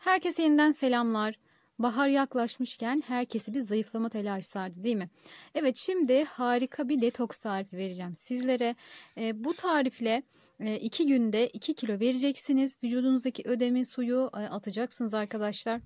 Herkese yeniden selamlar. Bahar yaklaşmışken herkesi bir zayıflama telaşı sardı değil mi? Evet şimdi harika bir detoks tarifi vereceğim sizlere. E, bu tarifle 2 e, günde 2 kilo vereceksiniz. Vücudunuzdaki ödemi suyu e, atacaksınız arkadaşlar.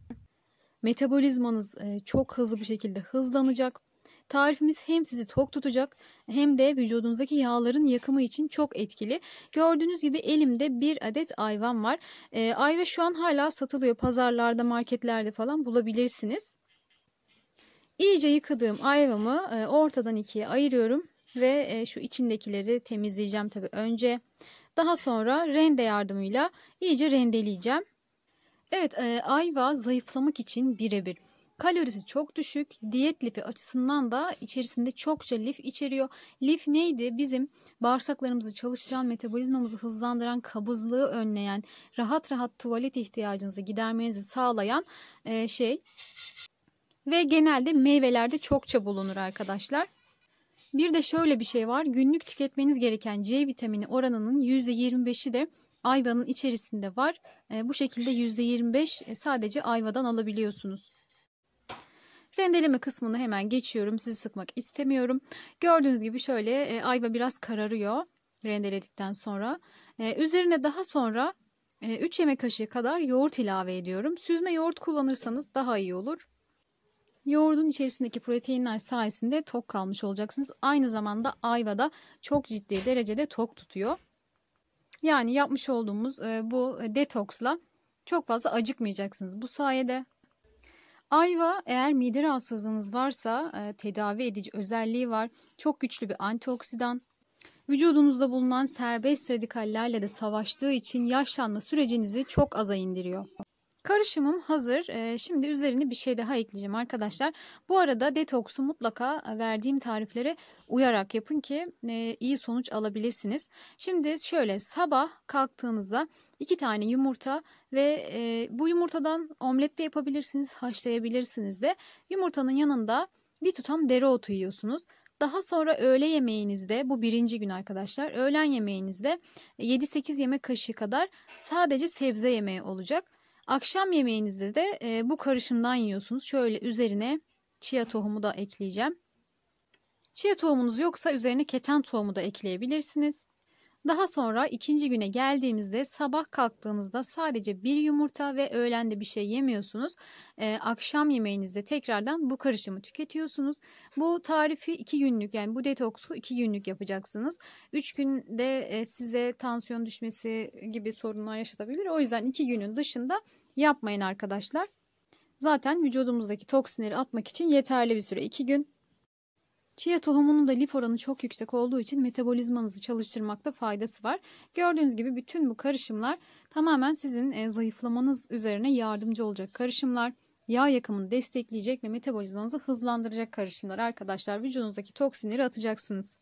Metabolizmanız e, çok hızlı bir şekilde hızlanacak. Tarifimiz hem sizi tok tutacak hem de vücudunuzdaki yağların yakımı için çok etkili. Gördüğünüz gibi elimde bir adet ayvan var. E, ayva şu an hala satılıyor. Pazarlarda, marketlerde falan bulabilirsiniz. İyice yıkadığım ayvamı e, ortadan ikiye ayırıyorum ve e, şu içindekileri temizleyeceğim tabi önce. Daha sonra rende yardımıyla iyice rendeleyeceğim. Evet, e, ayva zayıflamak için birebir. Kalorisi çok düşük. Diyet lifi açısından da içerisinde çokça lif içeriyor. Lif neydi? Bizim bağırsaklarımızı çalıştıran, metabolizmamızı hızlandıran, kabızlığı önleyen, rahat rahat tuvalet ihtiyacınızı gidermenizi sağlayan e, şey. Ve genelde meyvelerde çokça bulunur arkadaşlar. Bir de şöyle bir şey var. Günlük tüketmeniz gereken C vitamini oranının %25'i de ayvanın içerisinde var. E, bu şekilde %25 e, sadece ayvadan alabiliyorsunuz. Rendeleme kısmını hemen geçiyorum. Sizi sıkmak istemiyorum. Gördüğünüz gibi şöyle e, ayva biraz kararıyor rendeledikten sonra. E, üzerine daha sonra 3 e, yemek kaşığı kadar yoğurt ilave ediyorum. Süzme yoğurt kullanırsanız daha iyi olur. Yoğurdun içerisindeki proteinler sayesinde tok kalmış olacaksınız. Aynı zamanda ayva da çok ciddi derecede tok tutuyor. Yani yapmış olduğumuz e, bu detoksla çok fazla acıkmayacaksınız bu sayede. Ayva eğer mide rahatsızlığınız varsa e, tedavi edici özelliği var. Çok güçlü bir antioksidan. Vücudunuzda bulunan serbest radikallerle de savaştığı için yaşlanma sürecinizi çok aza indiriyor. Karışımım hazır. Ee, şimdi üzerine bir şey daha ekleyeceğim arkadaşlar. Bu arada detoksu mutlaka verdiğim tariflere uyarak yapın ki e, iyi sonuç alabilirsiniz. Şimdi şöyle sabah kalktığınızda iki tane yumurta ve e, bu yumurtadan omlet de yapabilirsiniz, haşlayabilirsiniz de. Yumurtanın yanında bir tutam dereotu yiyorsunuz. Daha sonra öğle yemeğinizde bu birinci gün arkadaşlar öğlen yemeğinizde 7-8 yemek kaşığı kadar sadece sebze yemeği olacak. Akşam yemeğinizde de e, bu karışımdan yiyorsunuz. Şöyle üzerine chia tohumu da ekleyeceğim. Chia tohumunuz yoksa üzerine keten tohumu da ekleyebilirsiniz. Daha sonra ikinci güne geldiğimizde sabah kalktığınızda sadece bir yumurta ve öğlende bir şey yemiyorsunuz. Ee, akşam yemeğinizde tekrardan bu karışımı tüketiyorsunuz. Bu tarifi iki günlük yani bu detoksu iki günlük yapacaksınız. Üç günde e, size tansiyon düşmesi gibi sorunlar yaşatabilir. O yüzden iki günün dışında yapmayın arkadaşlar. Zaten vücudumuzdaki toksinleri atmak için yeterli bir süre iki gün. Chia tohumunun da lif oranı çok yüksek olduğu için metabolizmanızı çalıştırmakta faydası var. Gördüğünüz gibi bütün bu karışımlar tamamen sizin e, zayıflamanız üzerine yardımcı olacak karışımlar. Yağ yakımını destekleyecek ve metabolizmanızı hızlandıracak karışımlar arkadaşlar. Vücudunuzdaki toksinleri atacaksınız.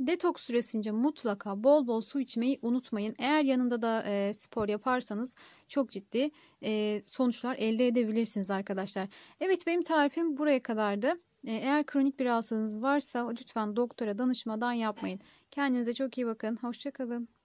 Detoks süresince mutlaka bol bol su içmeyi unutmayın. Eğer yanında da e, spor yaparsanız çok ciddi e, sonuçlar elde edebilirsiniz arkadaşlar. Evet benim tarifim buraya kadardı. E, eğer kronik bir rahatsızlığınız varsa lütfen doktora danışmadan yapmayın. Kendinize çok iyi bakın. Hoşçakalın.